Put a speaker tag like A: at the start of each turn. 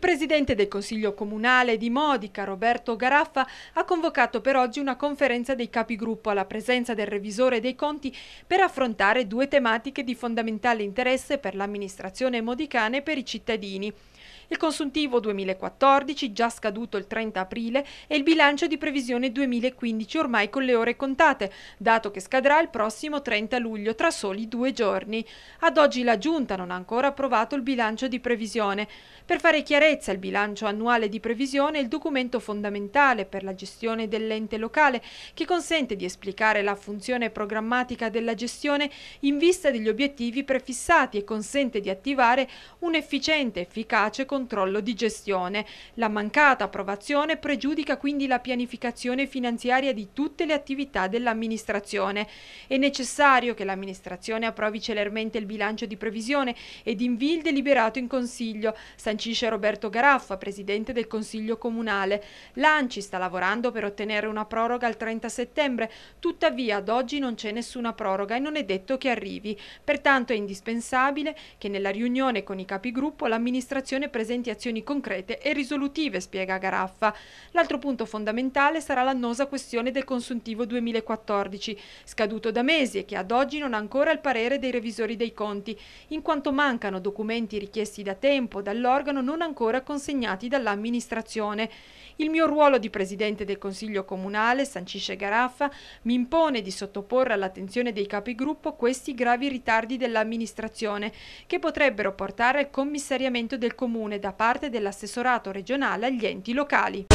A: Il presidente del Consiglio Comunale di Modica, Roberto Garaffa, ha convocato per oggi una conferenza dei capigruppo alla presenza del revisore dei conti per affrontare due tematiche di fondamentale interesse per l'amministrazione modicana e per i cittadini. Il consuntivo 2014, già scaduto il 30 aprile, e il bilancio di previsione 2015 ormai con le ore contate, dato che scadrà il prossimo 30 luglio, tra soli due giorni. Ad oggi la Giunta non ha ancora approvato il bilancio di previsione. Per fare chiarezza sicurezza, il bilancio annuale di previsione è il documento fondamentale per la gestione dell'ente locale che consente di esplicare la funzione programmatica della gestione in vista degli obiettivi prefissati e consente di attivare un efficiente, e efficace controllo di gestione. La mancata approvazione pregiudica quindi la pianificazione finanziaria di tutte le attività dell'amministrazione. È necessario che l'amministrazione approvi celermente il bilancio di previsione ed invii il deliberato in consiglio, sancisce Roberto Alberto Garaffa, presidente del Consiglio Comunale. L'ANCI sta lavorando per ottenere una proroga al 30 settembre, tuttavia ad oggi non c'è nessuna proroga e non è detto che arrivi. Pertanto è indispensabile che nella riunione con i capigruppo l'amministrazione presenti azioni concrete e risolutive, spiega Garaffa. L'altro punto fondamentale sarà l'annosa questione del consuntivo 2014, scaduto da mesi e che ad oggi non ha ancora il parere dei revisori dei conti, in quanto mancano documenti richiesti da tempo dall'organo non ancora ancora consegnati dall'amministrazione. Il mio ruolo di presidente del Consiglio Comunale, sancisce Garaffa, mi impone di sottoporre all'attenzione dei capigruppo questi gravi ritardi dell'amministrazione che potrebbero portare al commissariamento del Comune da parte dell'assessorato regionale agli enti locali.